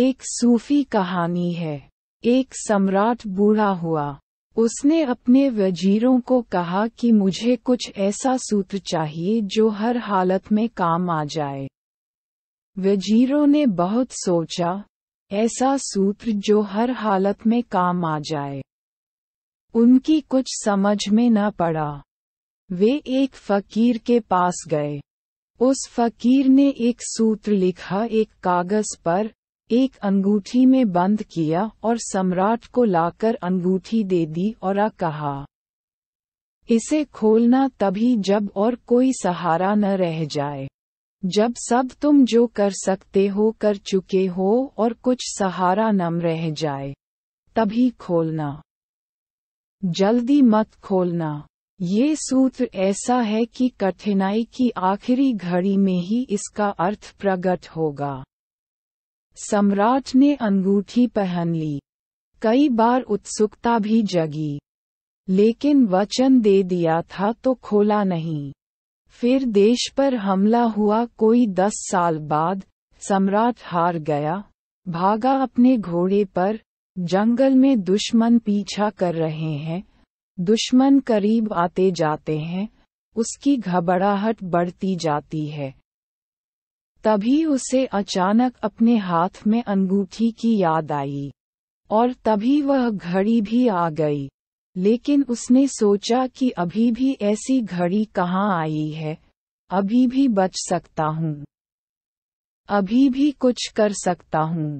एक सूफी कहानी है एक सम्राट बूढ़ा हुआ उसने अपने वजीरों को कहा कि मुझे कुछ ऐसा सूत्र चाहिए जो हर हालत में काम आ जाए वजीरों ने बहुत सोचा ऐसा सूत्र जो हर हालत में काम आ जाए उनकी कुछ समझ में न पड़ा वे एक फकीर के पास गए उस फकीर ने एक सूत्र लिखा एक कागज पर एक अंगूठी में बंद किया और सम्राट को लाकर अंगूठी दे दी और आ कहा इसे खोलना तभी जब और कोई सहारा न रह जाए जब सब तुम जो कर सकते हो कर चुके हो और कुछ सहारा नम रह जाए तभी खोलना जल्दी मत खोलना ये सूत्र ऐसा है कि कठिनाई की आखिरी घड़ी में ही इसका अर्थ प्रकट होगा सम्राट ने अंगूठी पहन ली कई बार उत्सुकता भी जगी लेकिन वचन दे दिया था तो खोला नहीं फिर देश पर हमला हुआ कोई दस साल बाद सम्राट हार गया भागा अपने घोड़े पर जंगल में दुश्मन पीछा कर रहे हैं दुश्मन करीब आते जाते हैं उसकी घबराहट बढ़ती जाती है तभी उसे अचानक अपने हाथ में अंगूठी की याद आई और तभी वह घड़ी भी आ गई लेकिन उसने सोचा कि अभी भी ऐसी घड़ी कहाँ आई है अभी भी बच सकता हूँ अभी भी कुछ कर सकता हूँ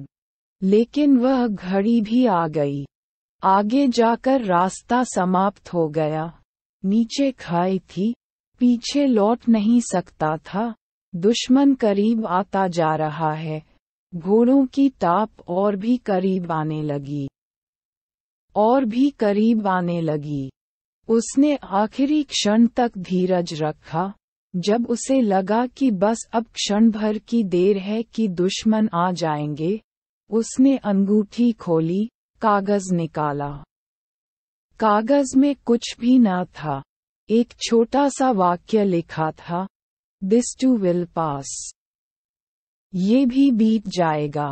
लेकिन वह घड़ी भी आ गई आगे जाकर रास्ता समाप्त हो गया नीचे खाई थी पीछे लौट नहीं सकता था दुश्मन करीब आता जा रहा है घोड़ों की ताप और भी करीब आने लगी और भी करीब आने लगी उसने आखिरी क्षण तक धीरज रखा जब उसे लगा कि बस अब क्षण भर की देर है कि दुश्मन आ जाएंगे उसने अंगूठी खोली कागज निकाला कागज में कुछ भी न था एक छोटा सा वाक्य लिखा था दिस टू विल पास ये भी बीत जाएगा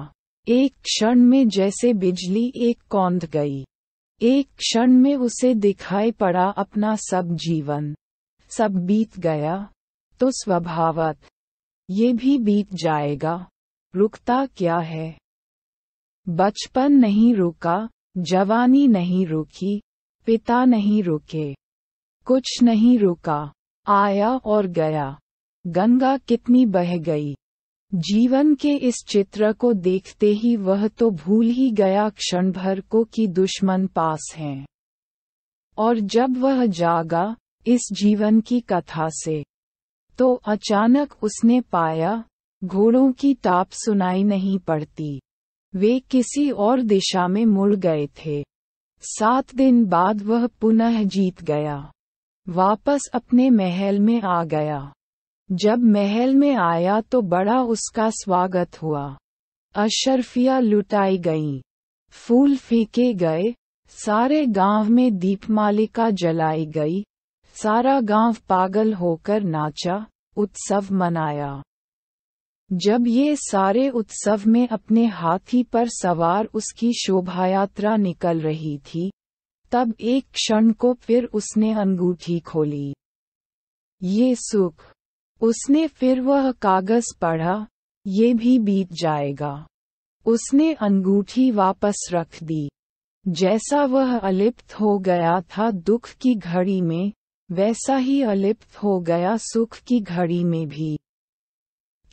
एक क्षण में जैसे बिजली एक कौंध गई एक क्षण में उसे दिखाई पड़ा अपना सब जीवन सब बीत गया तो स्वभावत ये भी बीत जाएगा रुकता क्या है बचपन नहीं रुका जवानी नहीं रुकी पिता नहीं रुके कुछ नहीं रुका आया और गया गंगा कितनी बह गई जीवन के इस चित्र को देखते ही वह तो भूल ही गया क्षण भर को कि दुश्मन पास हैं और जब वह जागा इस जीवन की कथा से तो अचानक उसने पाया घोड़ों की टाप सुनाई नहीं पड़ती वे किसी और दिशा में मुड़ गए थे सात दिन बाद वह पुनः जीत गया वापस अपने महल में आ गया जब महल में आया तो बड़ा उसका स्वागत हुआ अशरफिया लुटाई गईं, फूल फेंके गए सारे गांव में दीपमालिका जलाई गई सारा गांव पागल होकर नाचा उत्सव मनाया जब ये सारे उत्सव में अपने हाथी पर सवार उसकी शोभायात्रा निकल रही थी तब एक क्षण को फिर उसने अंगूठी खोली ये सुख उसने फिर वह कागज पढ़ा ये भी बीत जाएगा उसने अंगूठी वापस रख दी जैसा वह अलिप्त हो गया था दुख की घड़ी में वैसा ही अलिप्त हो गया सुख की घड़ी में भी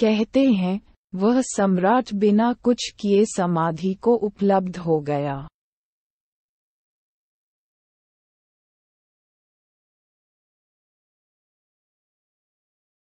कहते हैं वह सम्राट बिना कुछ किए समाधि को उपलब्ध हो गया